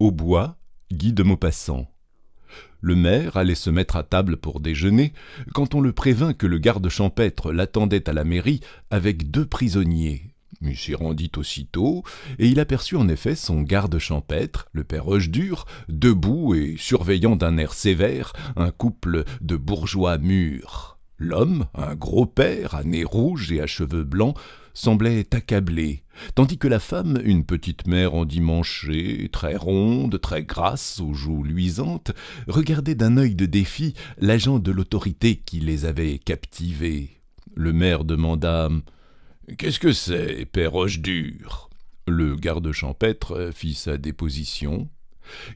Au bois, Guy de Maupassant. Le maire allait se mettre à table pour déjeuner quand on le prévint que le garde champêtre l'attendait à la mairie avec deux prisonniers. Il s'y rendit aussitôt, et il aperçut en effet son garde champêtre, le père Hochedur, debout et surveillant d'un air sévère un couple de bourgeois mûrs. L'homme, un gros père, à nez rouge et à cheveux blancs, semblait accablé, tandis que la femme, une petite mère endimanchée, très ronde, très grasse, aux joues luisantes, regardait d'un œil de défi l'agent de l'autorité qui les avait captivés. Le maire demanda Qu'est-ce que c'est, père Rochedur Le garde champêtre fit sa déposition,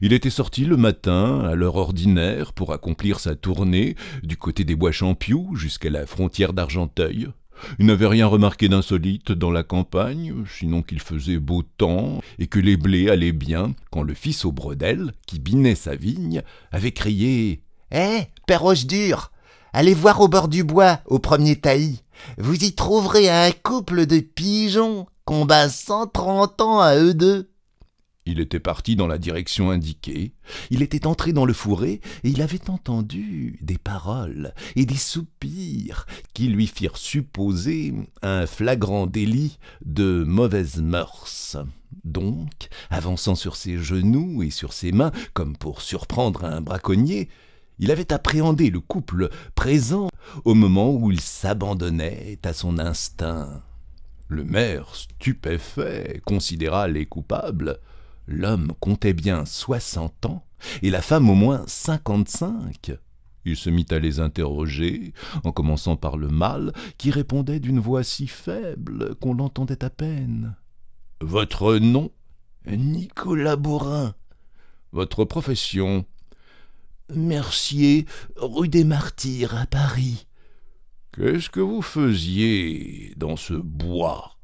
il était sorti le matin, à l'heure ordinaire, pour accomplir sa tournée, du côté des bois Champioux jusqu'à la frontière d'Argenteuil. Il n'avait rien remarqué d'insolite dans la campagne, sinon qu'il faisait beau temps et que les blés allaient bien, quand le fils au bredel, qui binait sa vigne, avait crié Eh, hey, père allez voir au bord du bois, au premier taillis. Vous y trouverez un couple de pigeons qu'on bat trente ans à eux deux. Il était parti dans la direction indiquée, il était entré dans le fourré, et il avait entendu des paroles et des soupirs qui lui firent supposer un flagrant délit de mauvaise mœurs. Donc, avançant sur ses genoux et sur ses mains, comme pour surprendre un braconnier, il avait appréhendé le couple présent au moment où il s'abandonnait à son instinct. Le maire, stupéfait, considéra les coupables, L'homme comptait bien soixante ans et la femme au moins cinquante-cinq. Il se mit à les interroger, en commençant par le mâle, qui répondait d'une voix si faible qu'on l'entendait à peine. Votre nom Nicolas Bourrin. Votre profession Mercier, rue des Martyrs, à Paris. Qu'est-ce que vous faisiez dans ce bois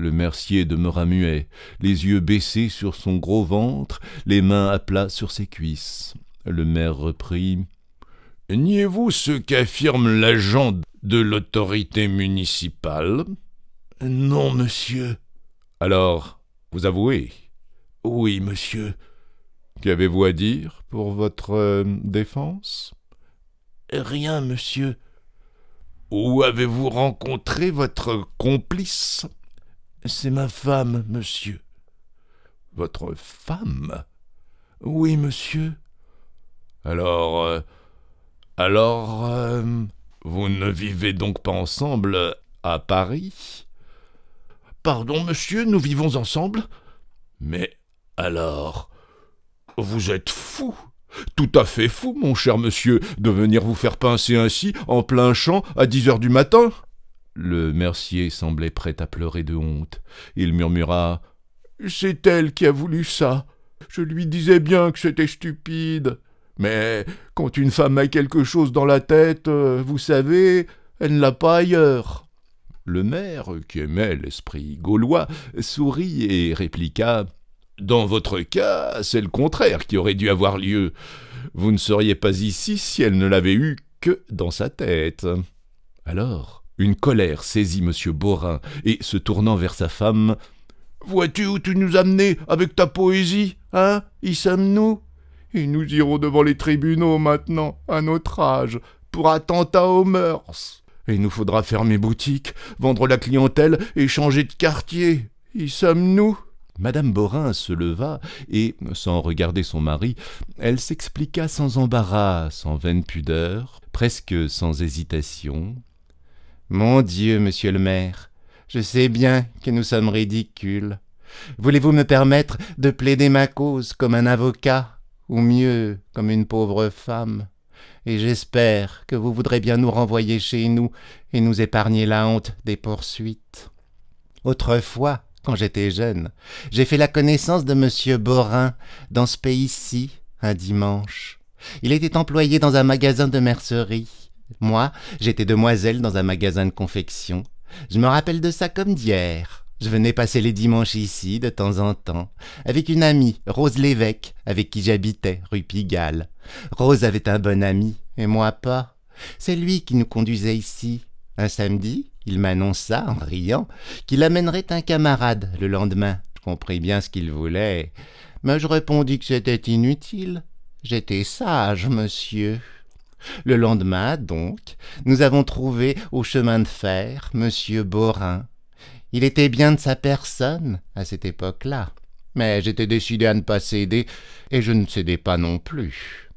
le mercier demeura muet, les yeux baissés sur son gros ventre, les mains à plat sur ses cuisses. Le maire reprit Niez-vous ce qu'affirme l'agent de l'autorité municipale Non, monsieur. Alors, vous avouez Oui, monsieur. Qu'avez-vous à dire pour votre euh, défense Rien, monsieur. Où avez-vous rencontré votre complice c'est ma femme, monsieur. Votre femme Oui, monsieur. Alors. Euh, alors. Euh, vous ne vivez donc pas ensemble à Paris Pardon, monsieur, nous vivons ensemble Mais alors. Vous êtes fou tout à fait fou, mon cher monsieur, de venir vous faire pincer ainsi en plein champ à dix heures du matin. Le mercier semblait prêt à pleurer de honte. Il murmura C'est elle qui a voulu ça. Je lui disais bien que c'était stupide. Mais quand une femme a quelque chose dans la tête, euh, vous savez, elle ne l'a pas ailleurs. Le maire, qui aimait l'esprit gaulois, sourit et répliqua Dans votre cas, c'est le contraire qui aurait dû avoir lieu. Vous ne seriez pas ici si elle ne l'avait eu que dans sa tête. Alors, une colère saisit M. Borin, et, se tournant vers sa femme, Vois-tu où tu nous amenais avec ta poésie, hein Y sommes-nous Et nous irons devant les tribunaux maintenant, à notre âge, pour attentat aux mœurs. Et nous faudra fermer boutique, vendre la clientèle et changer de quartier. Y sommes-nous Madame Borin se leva et, sans regarder son mari, elle s'expliqua sans embarras, sans vaine pudeur, presque sans hésitation, mon Dieu, monsieur le maire, je sais bien que nous sommes ridicules. Voulez-vous me permettre de plaider ma cause comme un avocat, ou mieux, comme une pauvre femme Et j'espère que vous voudrez bien nous renvoyer chez nous et nous épargner la honte des poursuites. Autrefois, quand j'étais jeune, j'ai fait la connaissance de monsieur Borin dans ce pays-ci, un dimanche. Il était employé dans un magasin de mercerie. Moi, j'étais demoiselle dans un magasin de confection. Je me rappelle de ça comme d'hier. Je venais passer les dimanches ici, de temps en temps, avec une amie, Rose Lévesque, avec qui j'habitais, rue Pigalle. Rose avait un bon ami, et moi pas. C'est lui qui nous conduisait ici. Un samedi, il m'annonça, en riant, qu'il amènerait un camarade le lendemain. Je compris bien ce qu'il voulait, mais je répondis que c'était inutile. J'étais sage, monsieur. Le lendemain, donc, nous avons trouvé au chemin de fer Monsieur Borin. Il était bien de sa personne à cette époque-là, mais j'étais décidé à ne pas céder, et je ne cédais pas non plus.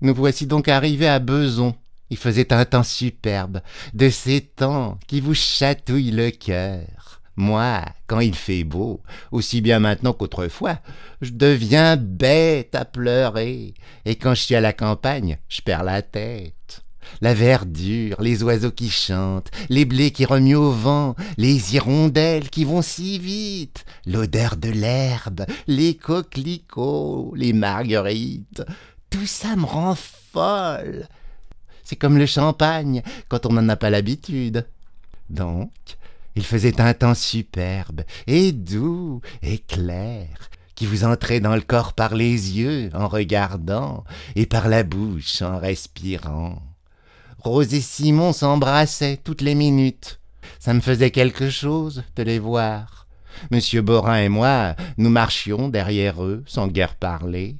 Nous voici donc arrivés à Beson. Il faisait un temps superbe, de ces temps qui vous chatouillent le cœur. Moi, quand il fait beau, aussi bien maintenant qu'autrefois, je deviens bête à pleurer, et quand je suis à la campagne, je perds la tête. La verdure, les oiseaux qui chantent, les blés qui remuent au vent, les hirondelles qui vont si vite, l'odeur de l'herbe, les coquelicots, les marguerites, tout ça me rend folle. C'est comme le champagne quand on n'en a pas l'habitude. Donc, il faisait un temps superbe, et doux, et clair, qui vous entrait dans le corps par les yeux en regardant, et par la bouche en respirant. Rose et Simon s'embrassaient toutes les minutes. Ça me faisait quelque chose de les voir. Monsieur Borin et moi, nous marchions derrière eux sans guère parler.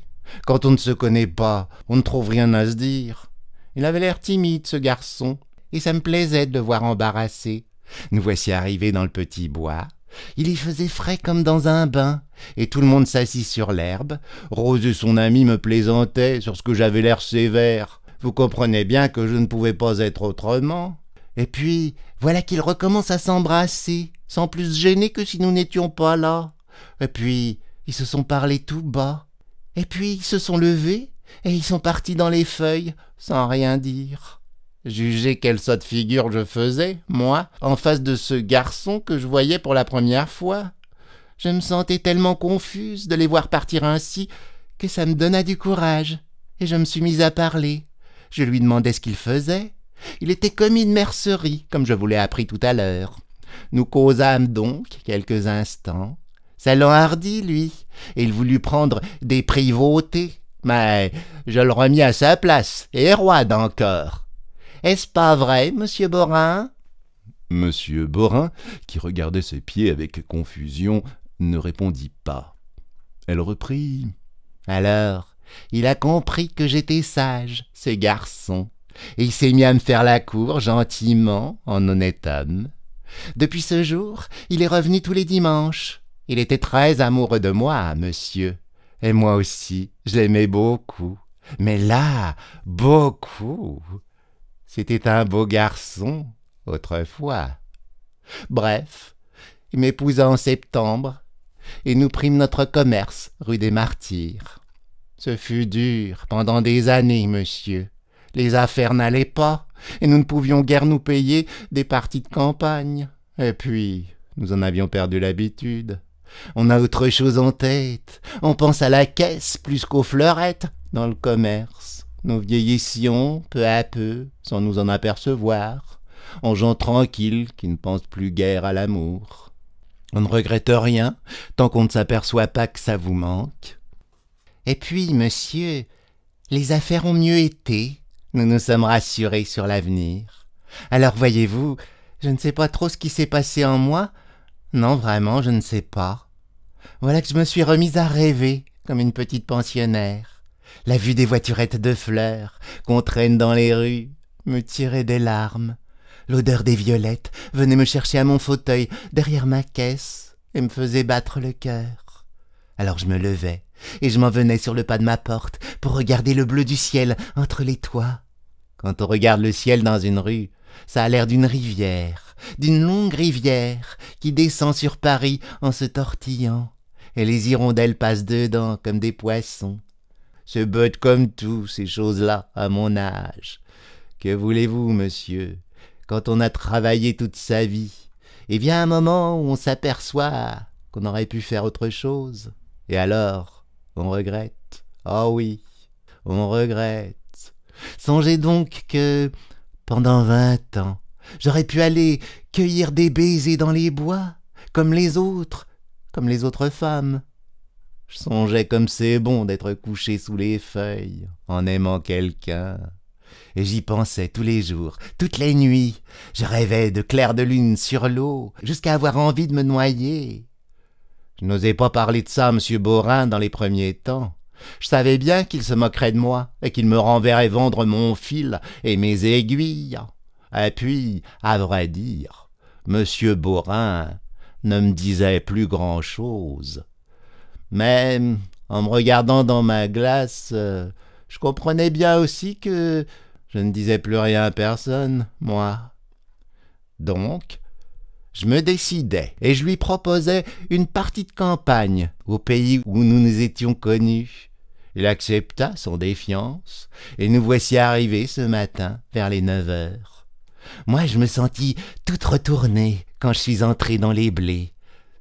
Quand on ne se connaît pas, on ne trouve rien à se dire. Il avait l'air timide, ce garçon, et ça me plaisait de le voir embarrassé. Nous voici arrivés dans le petit bois. Il y faisait frais comme dans un bain, et tout le monde s'assit sur l'herbe. Rose et son ami me plaisantaient sur ce que j'avais l'air sévère. Vous comprenez bien que je ne pouvais pas être autrement. Et puis, voilà qu'ils recommencent à s'embrasser, sans plus gêner que si nous n'étions pas là. Et puis, ils se sont parlé tout bas. Et puis, ils se sont levés, et ils sont partis dans les feuilles, sans rien dire. Jugez quelle de figure je faisais, moi, en face de ce garçon que je voyais pour la première fois. Je me sentais tellement confuse de les voir partir ainsi que ça me donna du courage, et je me suis mise à parler. Je lui demandais ce qu'il faisait. Il était commis de mercerie, comme je vous l'ai appris tout à l'heure. Nous causâmes donc quelques instants. Ça l'enhardit, lui, et il voulut prendre des privautés. Mais je le remis à sa place, et roide encore. Est-ce pas vrai, monsieur Borin Monsieur Borin, qui regardait ses pieds avec confusion, ne répondit pas. Elle reprit Alors, il a compris que j'étais sage, ce garçon, et il s'est mis à me faire la cour gentiment, en honnête homme. Depuis ce jour, il est revenu tous les dimanches. Il était très amoureux de moi, monsieur. Et moi aussi, je l'aimais beaucoup. Mais là, beaucoup. C'était un beau garçon, autrefois. Bref, il m'épousa en septembre, et nous prîmes notre commerce rue des Martyrs. Ce fut dur pendant des années, monsieur. Les affaires n'allaient pas, et nous ne pouvions guère nous payer des parties de campagne. Et puis, nous en avions perdu l'habitude. On a autre chose en tête. On pense à la caisse plus qu'aux fleurettes dans le commerce. Nous vieillissions peu à peu, sans nous en apercevoir, en gens tranquilles qui ne pensent plus guère à l'amour. On ne regrette rien tant qu'on ne s'aperçoit pas que ça vous manque. Et puis, monsieur, les affaires ont mieux été. Nous nous sommes rassurés sur l'avenir. Alors voyez-vous, je ne sais pas trop ce qui s'est passé en moi. Non, vraiment, je ne sais pas. Voilà que je me suis remise à rêver comme une petite pensionnaire la vue des voiturettes de fleurs qu'on traîne dans les rues me tirait des larmes. L'odeur des violettes venait me chercher à mon fauteuil, derrière ma caisse, et me faisait battre le cœur. Alors je me levais, et je m'en venais sur le pas de ma porte pour regarder le bleu du ciel entre les toits. Quand on regarde le ciel dans une rue, ça a l'air d'une rivière, d'une longue rivière qui descend sur Paris en se tortillant, et les hirondelles passent dedans comme des poissons se botte comme tout ces choses-là à mon âge. Que voulez-vous, monsieur, quand on a travaillé toute sa vie et eh vient un moment où on s'aperçoit qu'on aurait pu faire autre chose. Et alors, on regrette. oh oui, on regrette. Songez donc que, pendant vingt ans, j'aurais pu aller cueillir des baisers dans les bois, comme les autres, comme les autres femmes. Je songeais comme c'est bon d'être couché sous les feuilles en aimant quelqu'un. Et j'y pensais tous les jours, toutes les nuits. Je rêvais de clair de lune sur l'eau, jusqu'à avoir envie de me noyer. Je n'osais pas parler de ça à M. Beaurain dans les premiers temps. Je savais bien qu'il se moquerait de moi et qu'il me renverrait vendre mon fil et mes aiguilles. Et puis, à vrai dire, M. Borin ne me disait plus grand-chose. Même en me regardant dans ma glace, euh, je comprenais bien aussi que je ne disais plus rien à personne, moi. Donc, je me décidais et je lui proposais une partie de campagne au pays où nous nous étions connus. Il accepta sans défiance et nous voici arrivés ce matin vers les neuf heures. Moi, je me sentis toute retournée quand je suis entrée dans les blés.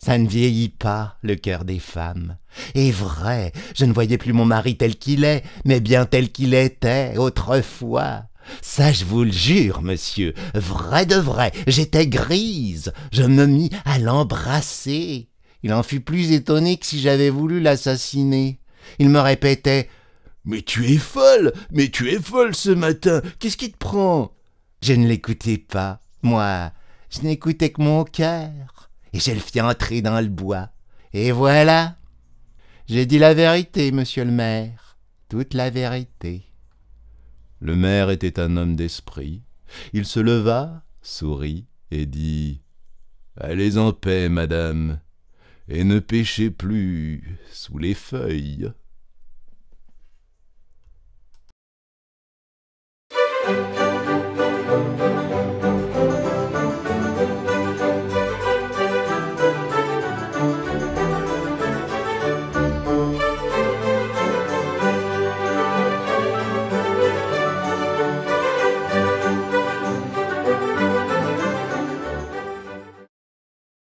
Ça ne vieillit pas, le cœur des femmes. Et vrai, je ne voyais plus mon mari tel qu'il est, mais bien tel qu'il était autrefois. Ça, je vous le jure, monsieur, vrai de vrai, j'étais grise, je me mis à l'embrasser. Il en fut plus étonné que si j'avais voulu l'assassiner. Il me répétait Mais tu es folle, mais tu es folle ce matin, qu'est-ce qui te prend Je ne l'écoutais pas, moi, je n'écoutais que mon cœur et je le fis entrer dans le bois. Et voilà. J'ai dit la vérité, monsieur le maire, toute la vérité. Le maire était un homme d'esprit. Il se leva, sourit et dit Allez en paix, madame, et ne pêchez plus sous les feuilles.